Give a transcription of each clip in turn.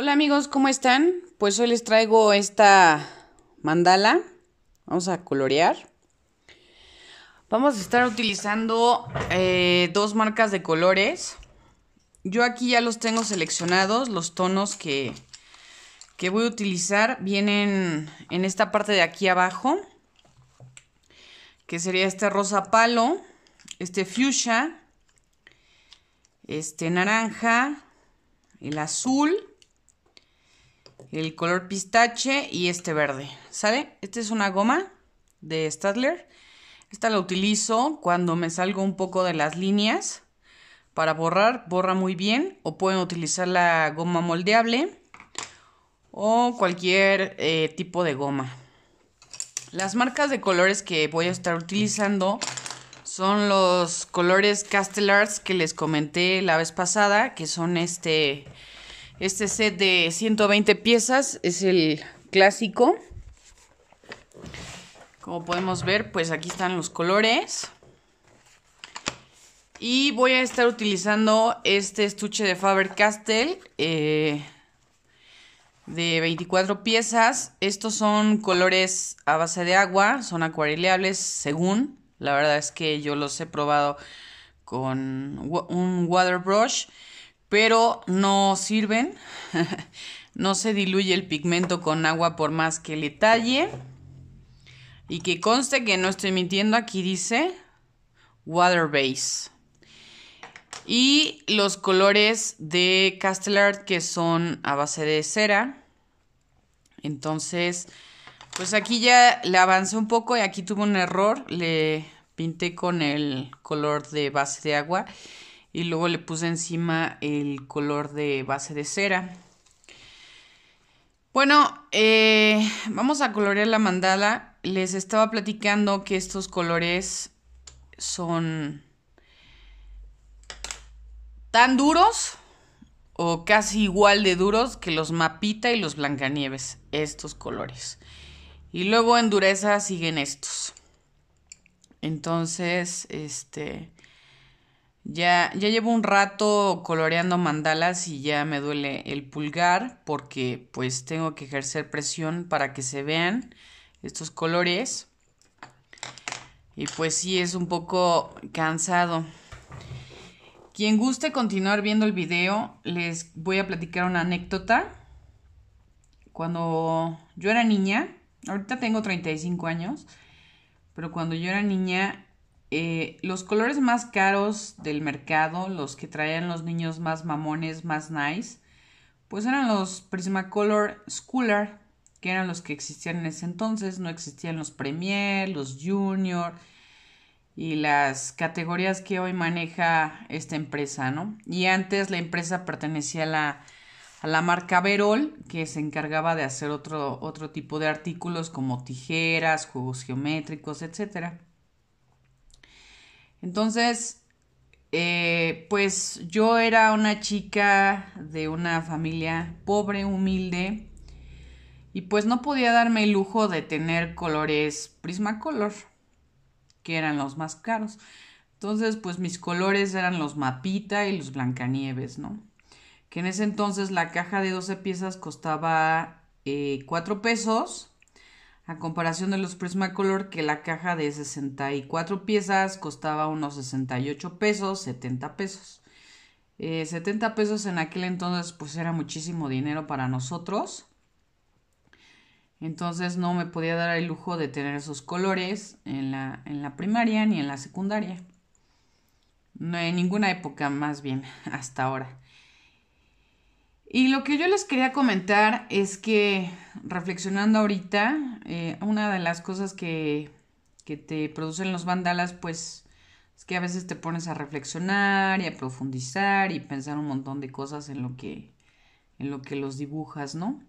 Hola amigos, ¿cómo están? Pues hoy les traigo esta mandala. Vamos a colorear. Vamos a estar utilizando eh, dos marcas de colores. Yo aquí ya los tengo seleccionados. Los tonos que, que voy a utilizar vienen en esta parte de aquí abajo. Que sería este rosa palo, este fuchsia, este naranja, el azul el color pistache y este verde, ¿sale? Esta es una goma de Stadler. Esta la utilizo cuando me salgo un poco de las líneas para borrar, borra muy bien. O pueden utilizar la goma moldeable o cualquier eh, tipo de goma. Las marcas de colores que voy a estar utilizando son los colores Castellars que les comenté la vez pasada, que son este este set de 120 piezas es el clásico. Como podemos ver, pues aquí están los colores. Y voy a estar utilizando este estuche de Faber-Castell eh, de 24 piezas. Estos son colores a base de agua, son acuareleables según. La verdad es que yo los he probado con un water brush pero no sirven. no se diluye el pigmento con agua por más que le talle. Y que conste que no estoy mintiendo, aquí dice Water Base. Y los colores de Castellart que son a base de cera. Entonces, pues aquí ya le avancé un poco y aquí tuve un error. Le pinté con el color de base de agua y luego le puse encima el color de base de cera. Bueno, eh, vamos a colorear la mandala. Les estaba platicando que estos colores son tan duros o casi igual de duros que los mapita y los blancanieves, estos colores. Y luego en dureza siguen estos. Entonces, este ya, llevo un rato coloreando mandalas y ya me duele el pulgar porque pues tengo que ejercer presión para que se vean estos colores. Y pues sí, es un poco cansado. Quien guste continuar viendo el video, les voy a platicar una anécdota. Cuando yo era niña, ahorita tengo 35 años, pero cuando yo era niña eh, los colores más caros del mercado, los que traían los niños más mamones, más nice, pues eran los Prismacolor Schooler, que eran los que existían en ese entonces. No existían los Premier, los Junior y las categorías que hoy maneja esta empresa, ¿no? Y antes la empresa pertenecía a la, a la marca Verol, que se encargaba de hacer otro, otro tipo de artículos como tijeras, juegos geométricos, etcétera. Entonces, eh, pues yo era una chica de una familia pobre, humilde, y pues no podía darme el lujo de tener colores Prismacolor, que eran los más caros. Entonces, pues mis colores eran los Mapita y los Blancanieves, ¿no? Que en ese entonces la caja de 12 piezas costaba 4 eh, pesos a comparación de los Prismacolor que la caja de 64 piezas costaba unos 68 pesos, 70 pesos. 70 eh, pesos en aquel entonces pues era muchísimo dinero para nosotros. Entonces no me podía dar el lujo de tener esos colores en la, en la primaria ni en la secundaria. No, en ninguna época más bien, hasta ahora. Y lo que yo les quería comentar es que, reflexionando ahorita, eh, una de las cosas que, que, te producen los vandalas, pues, es que a veces te pones a reflexionar y a profundizar y pensar un montón de cosas en lo que, en lo que los dibujas, ¿no?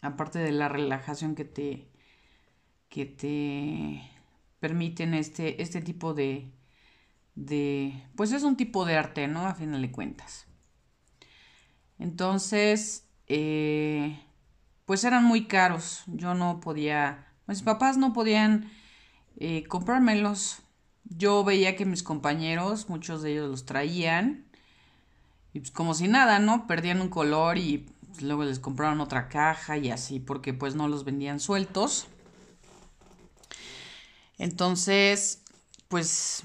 Aparte de la relajación que te, que te permiten este, este tipo de, de, pues es un tipo de arte, ¿no? A final de cuentas. Entonces, eh, pues eran muy caros. Yo no podía, pues mis papás no podían eh, comprármelos. Yo veía que mis compañeros, muchos de ellos los traían. Y pues como si nada, ¿no? Perdían un color y pues, luego les compraron otra caja y así, porque pues no los vendían sueltos. Entonces, pues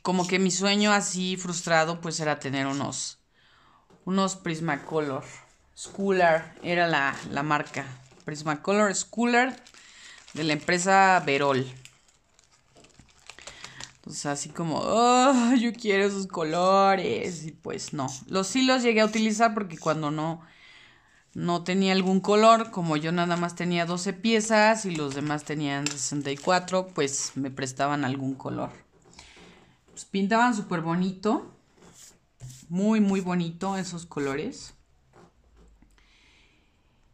como que mi sueño así frustrado pues era tener unos unos Prismacolor. Schooler era la, marca. Prismacolor Schooler de la empresa Verol. Entonces así como, oh, yo quiero esos colores. Y pues no. Los sí los llegué a utilizar porque cuando no, no tenía algún color, como yo nada más tenía 12 piezas y los demás tenían 64, pues me prestaban algún color. Pues pintaban súper bonito muy, muy bonito esos colores.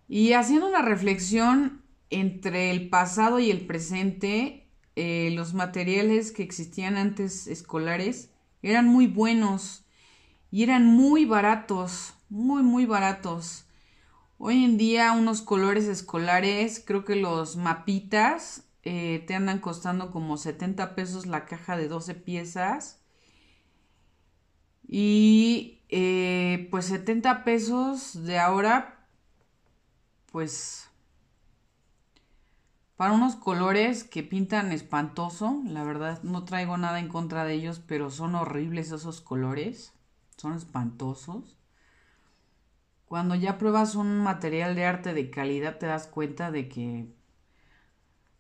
Y haciendo una reflexión entre el pasado y el presente, eh, los materiales que existían antes escolares eran muy buenos y eran muy baratos, muy, muy baratos. Hoy en día unos colores escolares, creo que los mapitas eh, te andan costando como 70 pesos la caja de 12 piezas. Y eh, pues 70 pesos de ahora, pues para unos colores que pintan espantoso, la verdad no traigo nada en contra de ellos, pero son horribles esos colores, son espantosos. Cuando ya pruebas un material de arte de calidad te das cuenta de que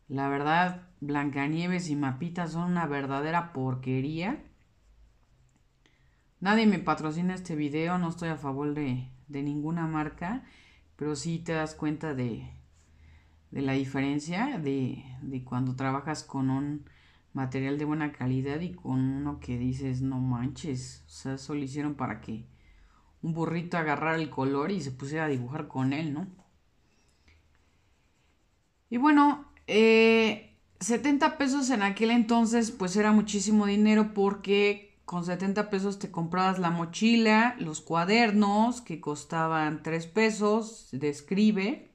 la verdad Blancanieves y Mapita son una verdadera porquería. Nadie me patrocina este video, no estoy a favor de, ninguna marca, pero sí te das cuenta de, la diferencia de, cuando trabajas con un material de buena calidad y con uno que dices no manches, o sea, eso lo hicieron para que un burrito agarrara el color y se pusiera a dibujar con él, ¿no? Y bueno, 70 eh, pesos en aquel entonces pues era muchísimo dinero porque con 70 pesos te comprabas la mochila, los cuadernos que costaban 3 pesos, describe.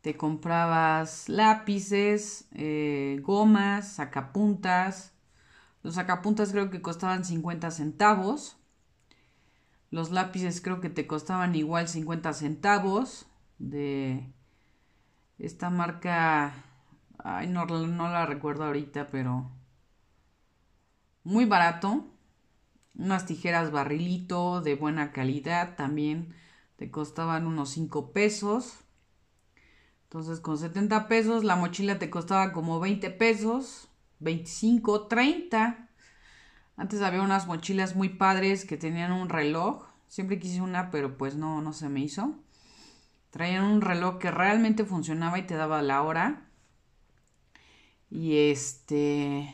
Te comprabas lápices, eh, gomas, sacapuntas. Los sacapuntas creo que costaban 50 centavos. Los lápices creo que te costaban igual 50 centavos de esta marca. Ay, no, no la recuerdo ahorita, pero muy barato, unas tijeras barrilito de buena calidad también te costaban unos 5 pesos. Entonces con 70 pesos la mochila te costaba como 20 pesos, 25, 30. Antes había unas mochilas muy padres que tenían un reloj. Siempre quise una, pero pues no, no se me hizo. Traían un reloj que realmente funcionaba y te daba la hora. Y este...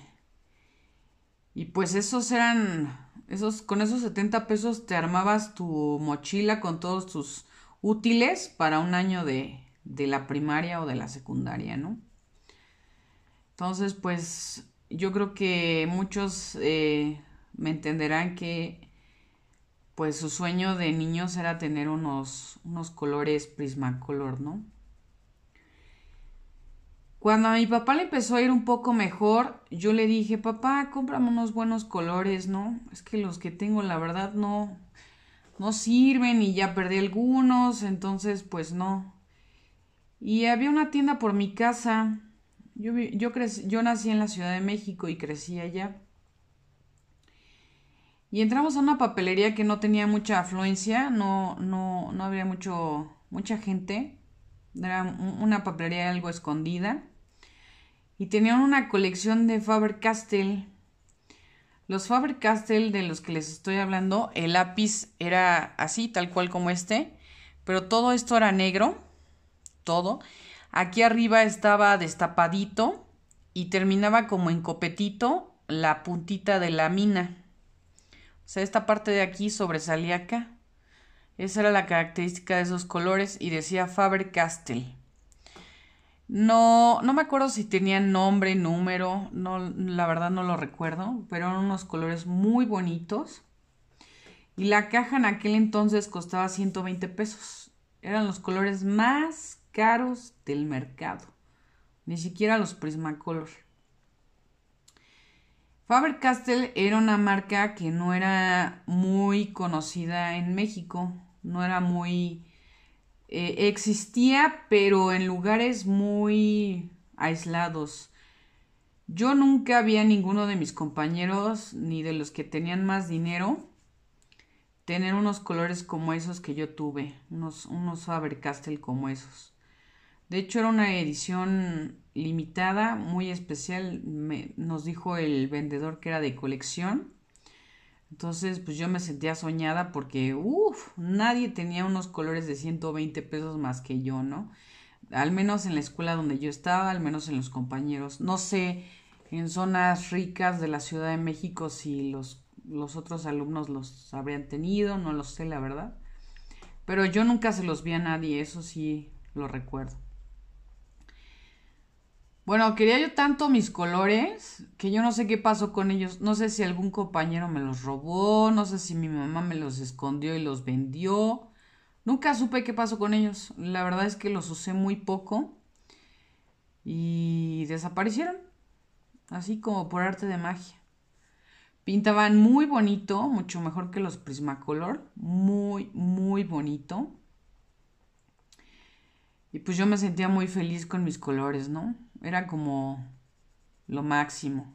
Y pues esos eran, esos, con esos 70 pesos te armabas tu mochila con todos tus útiles para un año de, de la primaria o de la secundaria, ¿no? Entonces, pues yo creo que muchos eh, me entenderán que pues su sueño de niños era tener unos, unos colores prismacolor, ¿no? Cuando a mi papá le empezó a ir un poco mejor, yo le dije, papá, cómprame unos buenos colores, ¿no? Es que los que tengo, la verdad, no, no sirven y ya perdí algunos, entonces, pues no. Y había una tienda por mi casa. Yo, yo nací en la Ciudad de México y crecí allá. Y entramos a una papelería que no tenía mucha afluencia, no, no, no había mucho, mucha gente. Era una papelería algo escondida y tenían una colección de Faber-Castell. Los Faber-Castell de los que les estoy hablando, el lápiz era así, tal cual como este, pero todo esto era negro, todo. Aquí arriba estaba destapadito y terminaba como en copetito la puntita de la mina. O sea, esta parte de aquí sobresalía acá. Esa era la característica de esos colores y decía Faber-Castell. No, no me acuerdo si tenían nombre, número, no, la verdad no lo recuerdo, pero eran unos colores muy bonitos. Y la caja en aquel entonces costaba 120 pesos. Eran los colores más caros del mercado. Ni siquiera los Prismacolor. Faber Castell era una marca que no era muy conocida en México. No era muy eh, existía, pero en lugares muy aislados. Yo nunca vi a ninguno de mis compañeros, ni de los que tenían más dinero, tener unos colores como esos que yo tuve, unos, unos faber como esos. De hecho, era una edición limitada, muy especial, nos dijo el vendedor que era de colección. Entonces, pues yo me sentía soñada porque, uff, nadie tenía unos colores de 120 pesos más que yo, ¿no? Al menos en la escuela donde yo estaba, al menos en los compañeros. No sé, en zonas ricas de la Ciudad de México si los, los otros alumnos los habrían tenido, no lo sé, la verdad. Pero yo nunca se los vi a nadie, eso sí lo recuerdo. Bueno, quería yo tanto mis colores que yo no sé qué pasó con ellos. No sé si algún compañero me los robó, no sé si mi mamá me los escondió y los vendió. Nunca supe qué pasó con ellos. La verdad es que los usé muy poco y desaparecieron. Así como por arte de magia. Pintaban muy bonito, mucho mejor que los Prismacolor. Muy, muy bonito. Y pues yo me sentía muy feliz con mis colores, ¿no? Era como lo máximo.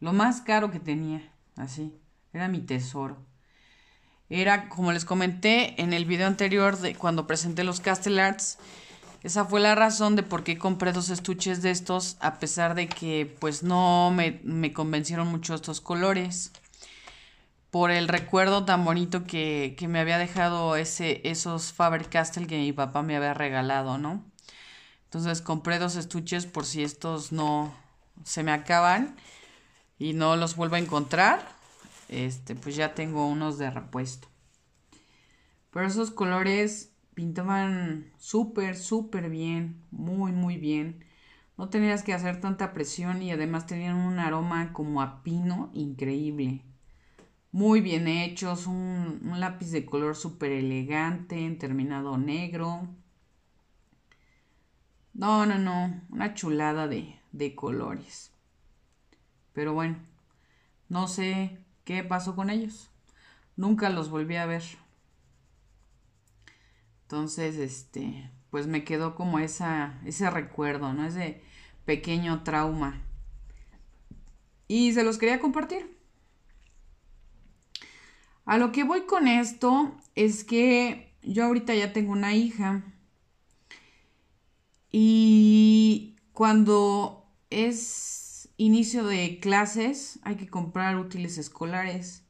Lo más caro que tenía. Así. Era mi tesoro. Era, como les comenté en el video anterior de cuando presenté los Castle Arts, esa fue la razón de por qué compré dos estuches de estos, a pesar de que pues no me, convencieron mucho estos colores. Por el recuerdo tan bonito que, me había dejado ese, esos Faber Castell que mi papá me había regalado, ¿no? Entonces compré dos estuches por si estos no se me acaban y no los vuelvo a encontrar. Este, pues ya tengo unos de repuesto. Pero esos colores pintaban súper, súper bien, muy, muy bien. No tenías que hacer tanta presión y además tenían un aroma como a pino increíble. Muy bien hechos, un, un lápiz de color súper elegante en terminado negro. No, no, no, una chulada de, colores. Pero bueno, no sé qué pasó con ellos. Nunca los volví a ver. Entonces, este, pues me quedó como esa, ese recuerdo, ¿no? Ese pequeño trauma. Y se los quería compartir. A lo que voy con esto es que yo ahorita ya tengo una hija y cuando es inicio de clases, hay que comprar útiles escolares.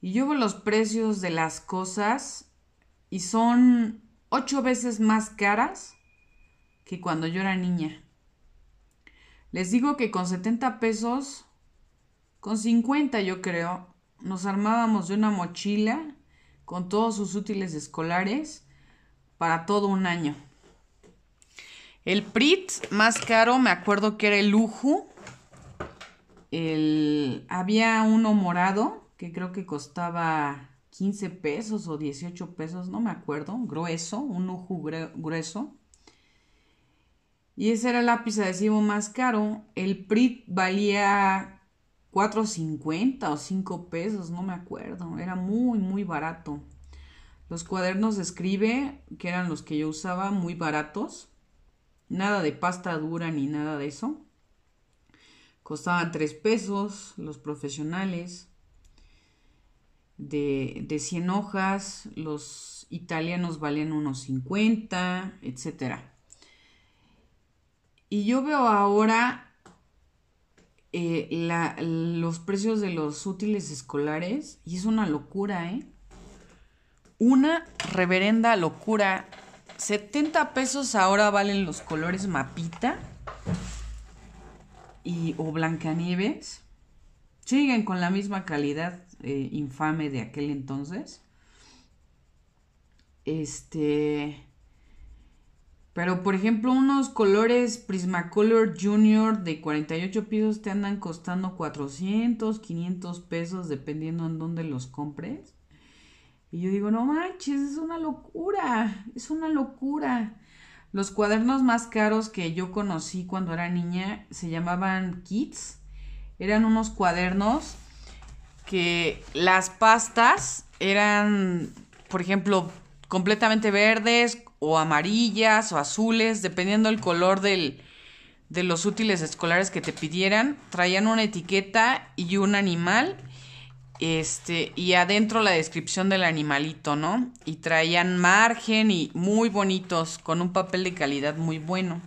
Y yo veo los precios de las cosas y son ocho veces más caras que cuando yo era niña. Les digo que con 70 pesos, con 50 yo creo, nos armábamos de una mochila con todos sus útiles escolares para todo un año. El Prit más caro, me acuerdo que era el lujo, El, había uno morado que creo que costaba 15 pesos o 18 pesos, no me acuerdo, grueso, un lujo grueso. Y ese era el lápiz adhesivo más caro. El Prit valía 4.50 o 5 pesos, no me acuerdo. Era muy, muy barato. Los cuadernos de escribe, que eran los que yo usaba, muy baratos Nada de pasta dura ni nada de eso. Costaban 3 pesos los profesionales. De, de 100 hojas, los italianos valían unos 50, etc. Y yo veo ahora eh, los precios de los útiles escolares y es una locura, ¿eh? Una reverenda locura 70 pesos ahora valen los colores mapita y, o Blancanieves. Siguen con la misma calidad eh, infame de aquel entonces. Este. Pero por ejemplo, unos colores Prismacolor Junior de 48 pisos te andan costando 400, 500 pesos dependiendo en dónde los compres. Y yo digo, no manches, es una locura, es una locura. Los cuadernos más caros que yo conocí cuando era niña se llamaban kits. Eran unos cuadernos que las pastas eran, por ejemplo, completamente verdes o amarillas o azules, dependiendo del color de los útiles escolares que te pidieran. Traían una etiqueta y un animal este, y adentro la descripción del animalito, ¿no? Y traían margen y muy bonitos, con un papel de calidad muy bueno.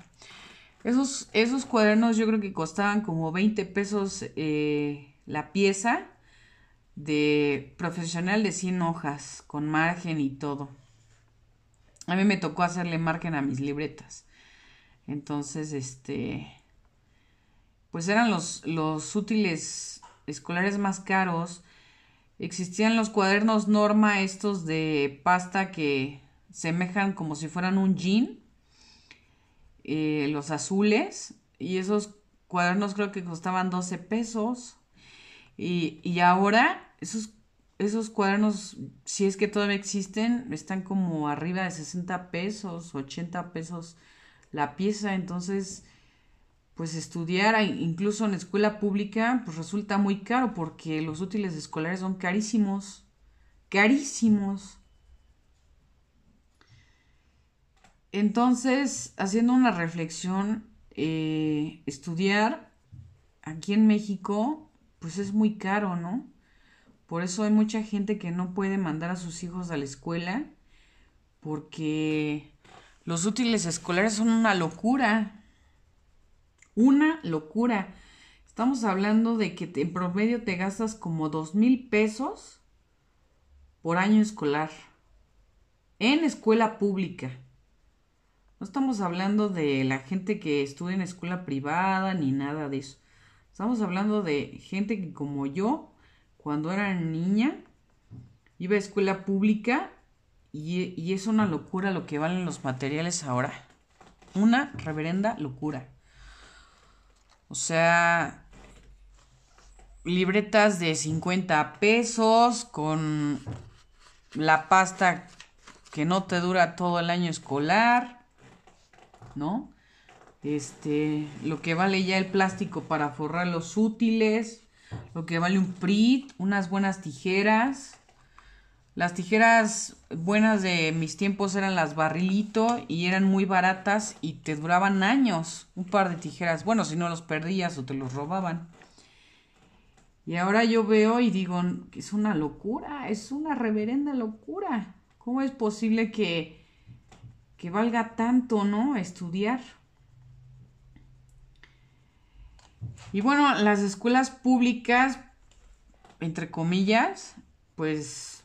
Esos, esos cuadernos yo creo que costaban como 20 pesos eh, la pieza de profesional de 100 hojas, con margen y todo. A mí me tocó hacerle margen a mis libretas. Entonces, este, pues eran los, los útiles escolares más caros Existían los cuadernos Norma, estos de pasta que semejan como si fueran un jean, eh, los azules, y esos cuadernos creo que costaban 12 pesos. Y, ahora esos, esos cuadernos, si es que todavía existen, están como arriba de 60 pesos, 80 pesos la pieza. Entonces, pues estudiar e incluso en escuela pública pues resulta muy caro porque los útiles escolares son carísimos, carísimos. Entonces, haciendo una reflexión, eh, estudiar aquí en México pues es muy caro, ¿no? Por eso hay mucha gente que no puede mandar a sus hijos a la escuela porque los útiles escolares son una locura. Una locura. Estamos hablando de que en promedio te gastas como dos mil pesos por año escolar en escuela pública. No estamos hablando de la gente que estudia en escuela privada ni nada de eso. Estamos hablando de gente que como yo, cuando era niña, iba a escuela pública y es una locura lo que valen los materiales ahora. Una reverenda locura. O sea, libretas de 50 pesos con la pasta que no te dura todo el año escolar, ¿no? Este, lo que vale ya el plástico para forrar los útiles, lo que vale un PRIT, unas buenas tijeras, las tijeras buenas de mis tiempos eran las barrilito y eran muy baratas y te duraban años. Un par de tijeras, bueno, si no los perdías o te los robaban. Y ahora yo veo y digo, es una locura, es una reverenda locura. ¿Cómo es posible que, que valga tanto, ¿no? Estudiar. Y bueno, las escuelas públicas, entre comillas, pues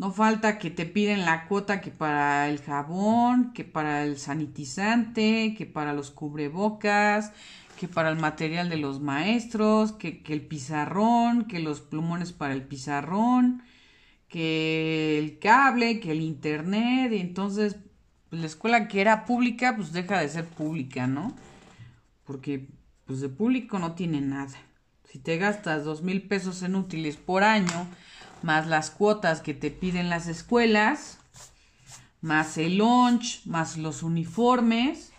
no falta que te piden la cuota que para el jabón, que para el sanitizante, que para los cubrebocas, que para el material de los maestros, que, el pizarrón, que los plumones para el pizarrón, que el cable, que el internet. entonces, pues, la escuela que era pública, pues deja de ser pública, ¿no? Porque, pues de público no tiene nada. Si te gastas dos mil pesos en útiles por año más las cuotas que te piden las escuelas, más el lunch, más los uniformes,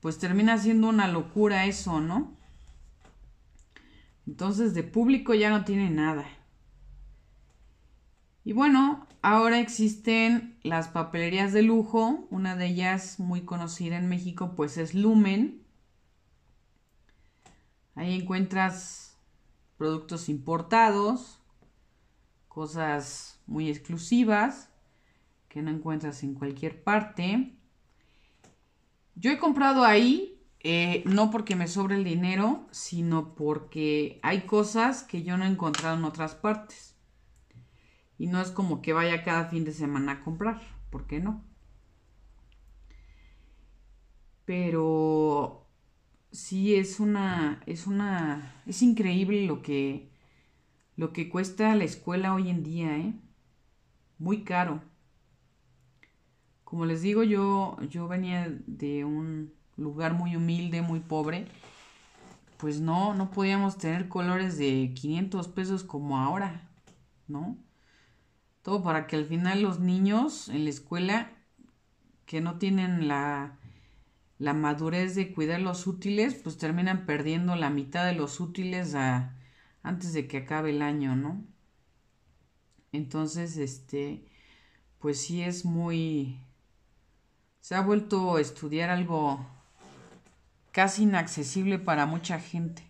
pues termina siendo una locura eso, ¿no? Entonces de público ya no tiene nada. Y bueno, ahora existen las papelerías de lujo, una de ellas muy conocida en México pues es Lumen. Ahí encuentras productos importados, cosas muy exclusivas que no encuentras en cualquier parte. Yo he comprado ahí, eh, no porque me sobra el dinero, sino porque hay cosas que yo no he encontrado en otras partes. Y no es como que vaya cada fin de semana a comprar, ¿por qué no? Pero sí es una, es una, es increíble lo que, lo que cuesta la escuela hoy en día, ¿eh? Muy caro. Como les digo, yo, yo venía de un lugar muy humilde, muy pobre. Pues no, no podíamos tener colores de 500 pesos como ahora, ¿no? Todo para que al final los niños en la escuela que no tienen la, la madurez de cuidar los útiles, pues terminan perdiendo la mitad de los útiles a, antes de que acabe el año, ¿no? Entonces, este, pues sí es muy... Se ha vuelto a estudiar algo casi inaccesible para mucha gente.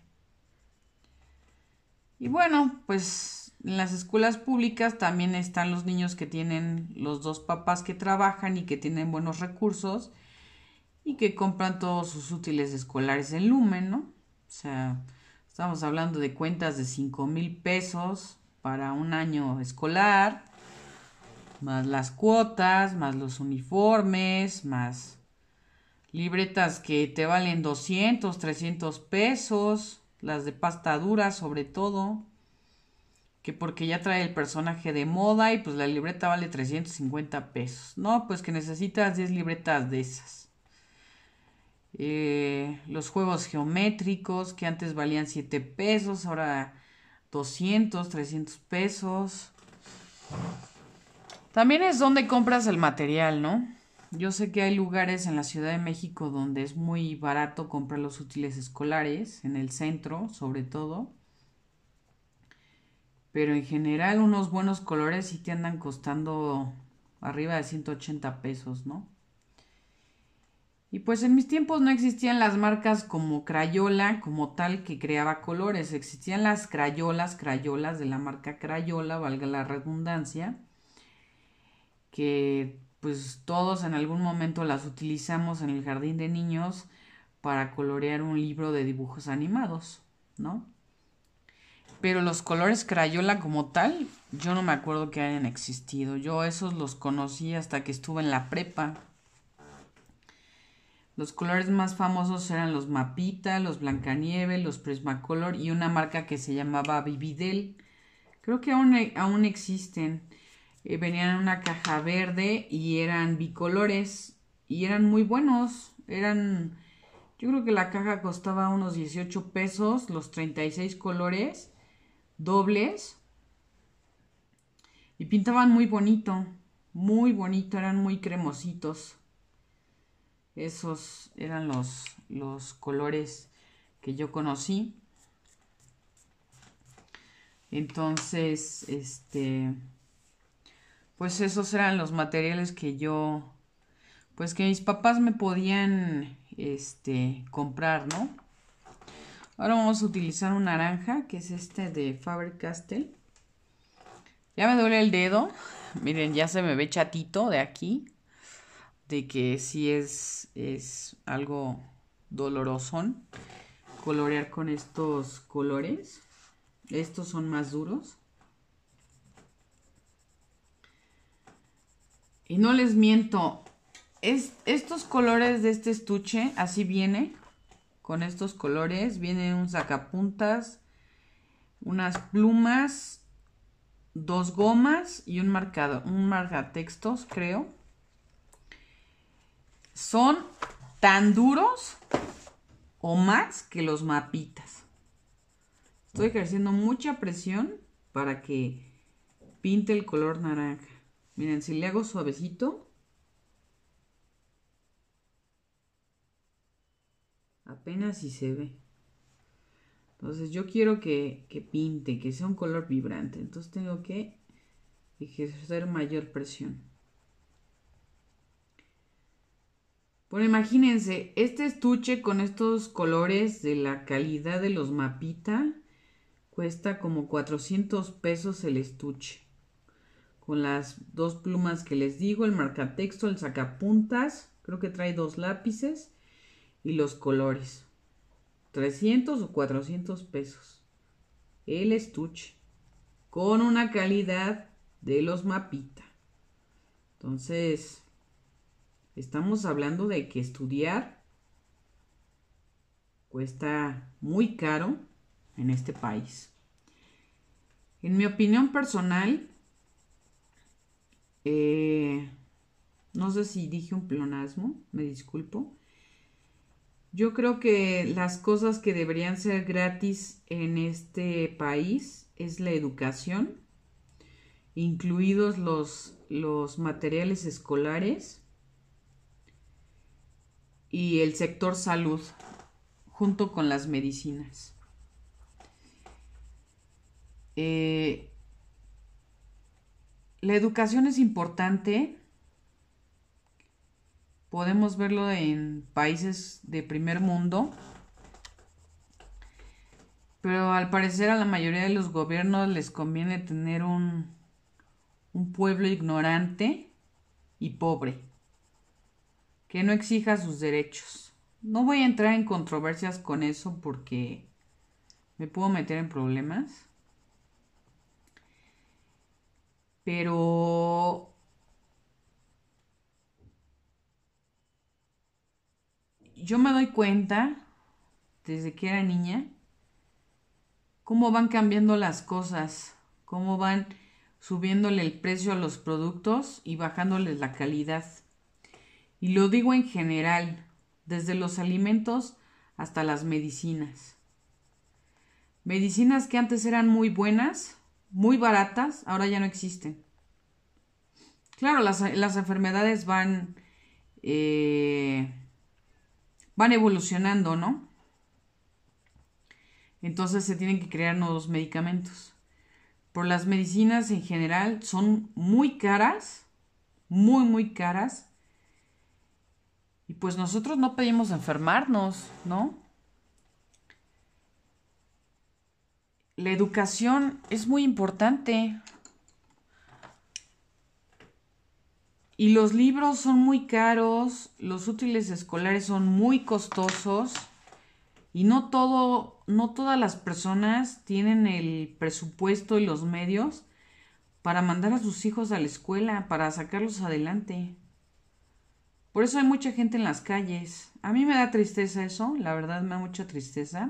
Y bueno, pues en las escuelas públicas también están los niños que tienen los dos papás que trabajan y que tienen buenos recursos y que compran todos sus útiles escolares en Lumen, ¿no? O sea, Estamos hablando de cuentas de 5 mil pesos para un año escolar, más las cuotas, más los uniformes, más libretas que te valen 200, 300 pesos, las de pasta dura sobre todo, que porque ya trae el personaje de moda y pues la libreta vale 350 pesos. No, pues que necesitas 10 libretas de esas. Eh, los juegos geométricos que antes valían 7 pesos, ahora 200, 300 pesos. También es donde compras el material, ¿no? Yo sé que hay lugares en la Ciudad de México donde es muy barato comprar los útiles escolares, en el centro sobre todo. Pero en general unos buenos colores sí te andan costando arriba de 180 pesos, ¿no? Y pues en mis tiempos no existían las marcas como Crayola, como tal que creaba colores, existían las Crayolas, Crayolas de la marca Crayola, valga la redundancia, que pues todos en algún momento las utilizamos en el jardín de niños para colorear un libro de dibujos animados, ¿no? Pero los colores Crayola como tal, yo no me acuerdo que hayan existido. Yo esos los conocí hasta que estuve en la prepa. Los colores más famosos eran los Mapita, los Blancanieve, los Prismacolor y una marca que se llamaba Vividel. Creo que aún, e, aún existen. Eh, venían en una caja verde y eran bicolores y eran muy buenos. Eran, yo creo que la caja costaba unos 18 pesos, los 36 colores dobles. Y pintaban muy bonito, muy bonito, eran muy cremositos. Esos eran los, colores que yo conocí. Entonces, este, pues esos eran los materiales que yo, pues que mis papás me podían, este, comprar, ¿no? Ahora vamos a utilizar un naranja, que es este de Faber-Castell. Ya me duele el dedo, miren, ya se me ve chatito de aquí de que si es, es algo doloroso colorear con estos colores. Estos son más duros. Y no les miento, es, estos colores de este estuche, así viene, con estos colores, viene un sacapuntas, unas plumas, dos gomas y un marcado, un marcatextos, creo son tan duros o más que los mapitas. Estoy ejerciendo mucha presión para que pinte el color naranja. Miren, si le hago suavecito, apenas si se ve. Entonces yo quiero que, que pinte, que sea un color vibrante. Entonces tengo que ejercer mayor presión. Bueno, imagínense, este estuche con estos colores de la calidad de los mapita cuesta como 400 pesos el estuche. Con las dos plumas que les digo, el marcatexto, el sacapuntas, creo que trae dos lápices y los colores. 300 o 400 pesos. El estuche. Con una calidad de los mapita. Entonces, Estamos hablando de que estudiar cuesta muy caro en este país. En mi opinión personal, eh, no sé si dije un plonasmo, me disculpo. Yo creo que las cosas que deberían ser gratis en este país es la educación, incluidos los, los materiales escolares y el sector salud junto con las medicinas. Eh, la educación es importante. Podemos verlo en países de primer mundo. Pero al parecer a la mayoría de los gobiernos les conviene tener un, un pueblo ignorante y pobre que no exija sus derechos. No voy a entrar en controversias con eso porque me puedo meter en problemas. Pero yo me doy cuenta desde que era niña cómo van cambiando las cosas, cómo van subiéndole el precio a los productos y bajándoles la calidad. Y lo digo en general, desde los alimentos hasta las medicinas. Medicinas que antes eran muy buenas, muy baratas, ahora ya no existen. Claro, las, enfermedades van, eh, van evolucionando, ¿no? Entonces se tienen que crear nuevos medicamentos. Pero las medicinas en general son muy caras, muy, muy caras y pues nosotros no pedimos enfermarnos, ¿no? La educación es muy importante. Y los libros son muy caros, los útiles escolares son muy costosos y no todo no todas las personas tienen el presupuesto y los medios para mandar a sus hijos a la escuela, para sacarlos adelante. Por eso hay mucha gente en las calles. A mí me da tristeza eso, la verdad me da mucha tristeza.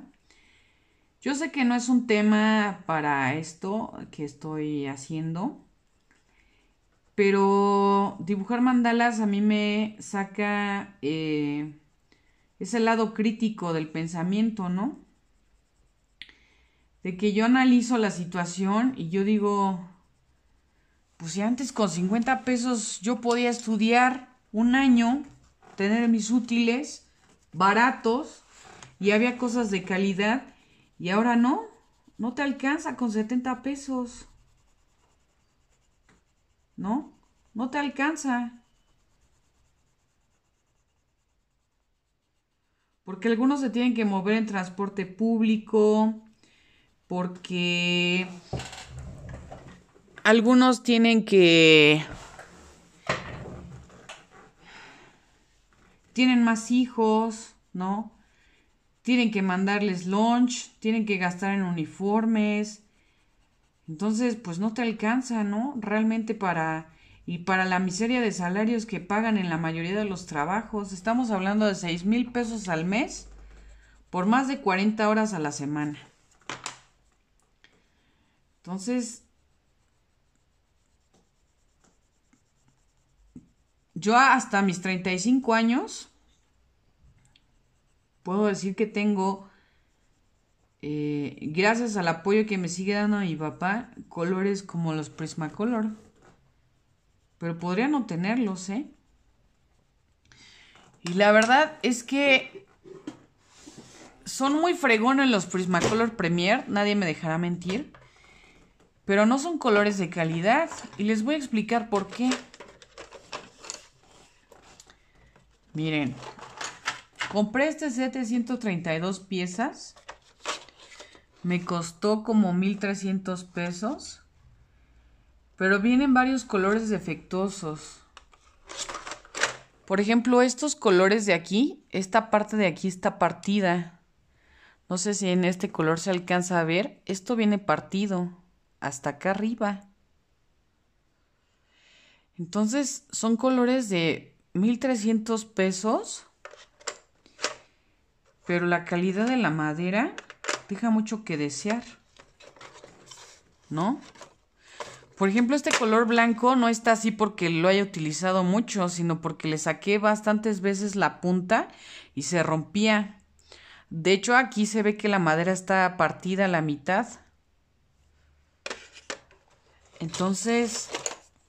Yo sé que no es un tema para esto que estoy haciendo, pero dibujar mandalas a mí me saca eh, ese lado crítico del pensamiento, ¿no? De que yo analizo la situación y yo digo, pues si antes con 50 pesos yo podía estudiar, un año, tener mis útiles baratos y había cosas de calidad y ahora no, no te alcanza con 70 pesos. ¿No? No te alcanza. Porque algunos se tienen que mover en transporte público, porque algunos tienen que tienen más hijos, ¿no? Tienen que mandarles lunch, tienen que gastar en uniformes. Entonces, pues no te alcanza, ¿no? Realmente para... Y para la miseria de salarios que pagan en la mayoría de los trabajos, estamos hablando de seis mil pesos al mes por más de 40 horas a la semana. Entonces, Yo hasta mis 35 años puedo decir que tengo, eh, gracias al apoyo que me sigue dando mi papá, colores como los Prismacolor. Pero podría no tenerlos, ¿eh? Y la verdad es que son muy fregones los Prismacolor Premier, nadie me dejará mentir. Pero no son colores de calidad y les voy a explicar por qué. Miren, compré este set de piezas. Me costó como 1300 pesos. Pero vienen varios colores defectuosos. Por ejemplo, estos colores de aquí, esta parte de aquí está partida. No sé si en este color se alcanza a ver. Esto viene partido hasta acá arriba. Entonces son colores de 1300 pesos. Pero la calidad de la madera deja mucho que desear. ¿No? Por ejemplo, este color blanco no está así porque lo haya utilizado mucho, sino porque le saqué bastantes veces la punta y se rompía. De hecho, aquí se ve que la madera está partida a la mitad. Entonces,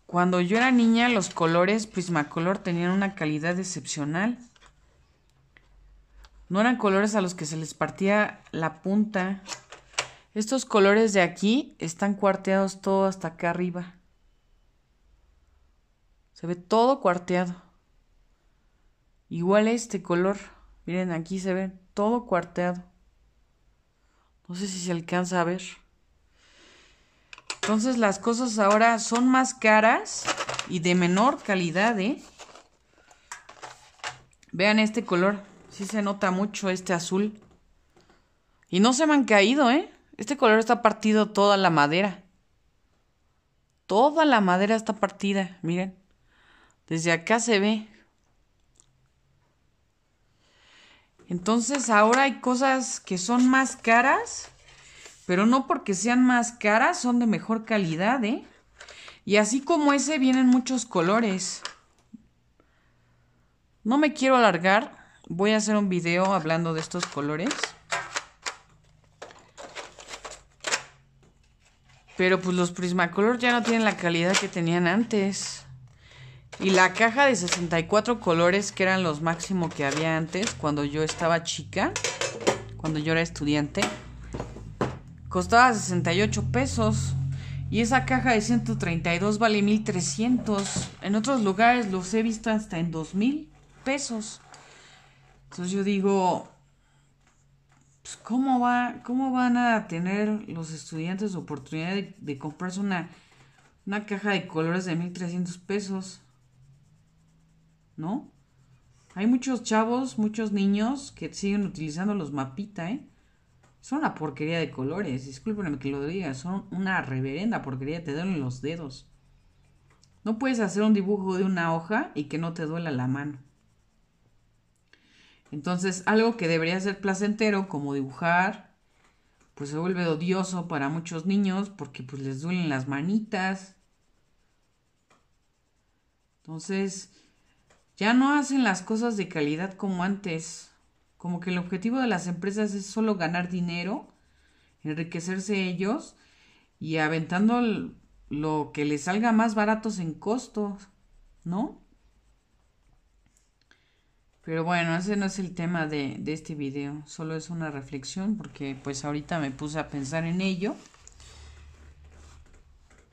cuando yo era niña, los colores Prismacolor pues, tenían una calidad excepcional. No eran colores a los que se les partía la punta. Estos colores de aquí están cuarteados todo hasta acá arriba. Se ve todo cuarteado. Igual este color. Miren, aquí se ve todo cuarteado. No sé si se alcanza a ver. Entonces las cosas ahora son más caras y de menor calidad, ¿eh? Vean este color. Sí se nota mucho este azul. Y no se me han caído, ¿eh? Este color está partido toda la madera. Toda la madera está partida, miren. Desde acá se ve. Entonces ahora hay cosas que son más caras pero no porque sean más caras, son de mejor calidad, ¿eh? Y así como ese vienen muchos colores. No me quiero alargar, voy a hacer un video hablando de estos colores. Pero pues los Prismacolor ya no tienen la calidad que tenían antes. Y la caja de 64 colores, que eran los máximos que había antes, cuando yo estaba chica, cuando yo era estudiante, Costaba 68 pesos. Y esa caja de 132 vale 1300. En otros lugares los he visto hasta en 2000 pesos. Entonces yo digo, pues, ¿cómo, va, ¿cómo van a tener los estudiantes oportunidad de, comprarse una, una caja de colores de 1300 pesos? ¿No? Hay muchos chavos, muchos niños que siguen utilizando los mapita, ¿eh? Son una porquería de colores, discúlpenme que lo diga, son una reverenda porquería, te duelen los dedos. No puedes hacer un dibujo de una hoja y que no te duela la mano. Entonces, algo que debería ser placentero, como dibujar, pues se vuelve odioso para muchos niños porque pues les duelen las manitas. Entonces, ya no hacen las cosas de calidad como antes. Como que el objetivo de las empresas es solo ganar dinero, enriquecerse ellos y aventando lo que les salga más baratos en costos, ¿no? Pero bueno, ese no es el tema de, de, este video, solo es una reflexión porque pues ahorita me puse a pensar en ello.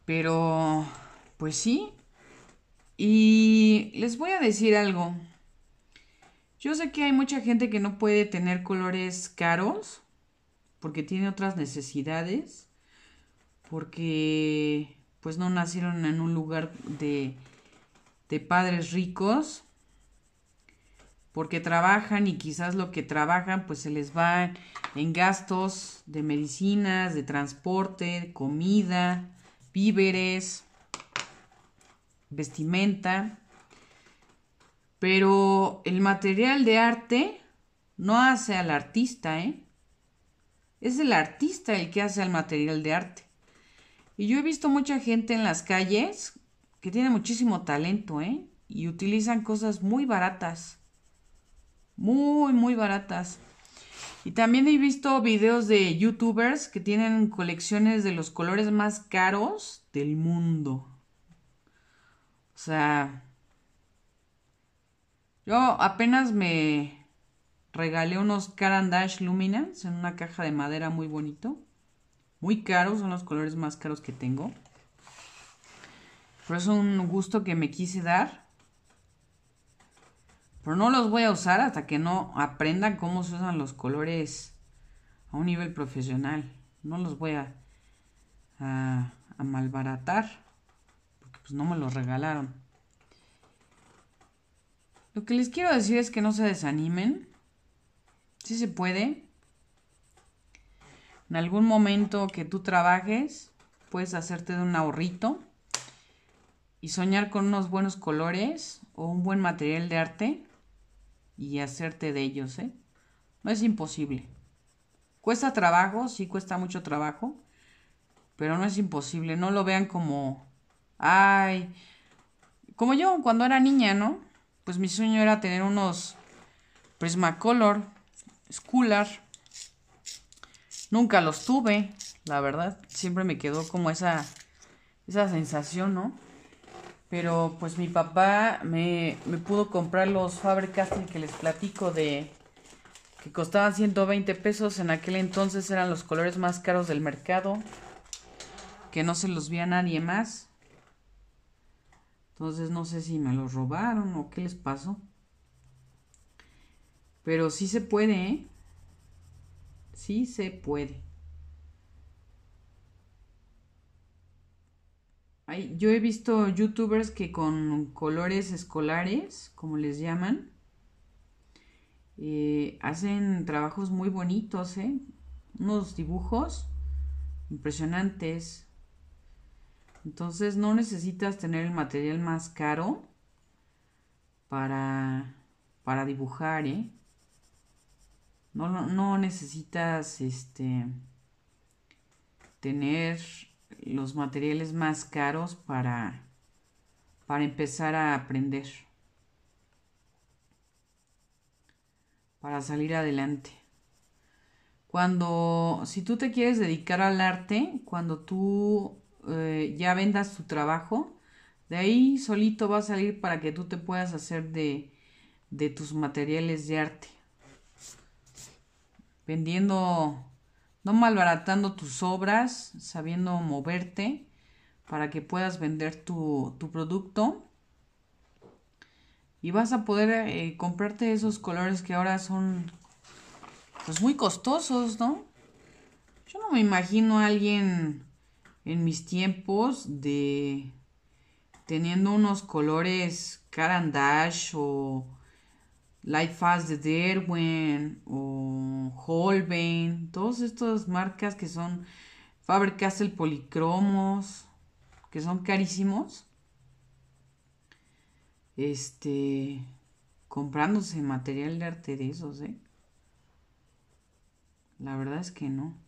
Pero, pues sí. Y les voy a decir algo. Yo sé que hay mucha gente que no puede tener colores caros porque tiene otras necesidades, porque pues no nacieron en un lugar de, de padres ricos, porque trabajan y quizás lo que trabajan pues se les va en gastos de medicinas, de transporte, comida, víveres, vestimenta. Pero el material de arte no hace al artista, ¿eh? Es el artista el que hace al material de arte. Y yo he visto mucha gente en las calles que tiene muchísimo talento, ¿eh? Y utilizan cosas muy baratas. Muy, muy baratas. Y también he visto videos de youtubers que tienen colecciones de los colores más caros del mundo. O sea, yo apenas me regalé unos Carandash Luminance en una caja de madera muy bonito. Muy caros, son los colores más caros que tengo. Pero es un gusto que me quise dar. Pero no los voy a usar hasta que no aprendan cómo se usan los colores a un nivel profesional. No los voy a, malbaratar. Porque pues no me los regalaron. Lo que les quiero decir es que no se desanimen. Sí se puede. En algún momento que tú trabajes, puedes hacerte de un ahorrito y soñar con unos buenos colores o un buen material de arte y hacerte de ellos, ¿eh? No es imposible. Cuesta trabajo, sí cuesta mucho trabajo, pero no es imposible. No lo vean como, ay, como yo cuando era niña, ¿no? pues mi sueño era tener unos Prismacolor, Scular. Nunca los tuve, la verdad. Siempre me quedó como esa, esa sensación, ¿no? Pero pues mi papá me, me pudo comprar los Faber-Castell que les platico de... que costaban 120 pesos. En aquel entonces eran los colores más caros del mercado. Que no se los vi a nadie más. Entonces no sé si me los robaron o qué les pasó. Pero sí se puede, ¿eh? Sí se puede. yo he visto youtubers que con colores escolares, como les llaman, eh, hacen trabajos muy bonitos, ¿eh? Unos dibujos impresionantes. Entonces no necesitas tener el material más caro para, para dibujar, ¿eh? No, necesitas este, tener los materiales más caros para, para empezar a aprender, para salir adelante. Cuando, si tú te quieres dedicar al arte, cuando tú eh, ya vendas tu trabajo, de ahí solito va a salir para que tú te puedas hacer de, de tus materiales de arte. Vendiendo, no malbaratando tus obras, sabiendo moverte para que puedas vender tu, tu producto. Y vas a poder eh, comprarte esos colores que ahora son pues muy costosos, ¿no? Yo no me imagino a alguien en mis tiempos de teniendo unos colores Carandash o Light Fast de Derwent o Holbein, todas estas marcas que son Faber Castell policromos, que son carísimos. Este, comprándose material de arte de esos, ¿eh? La verdad es que no.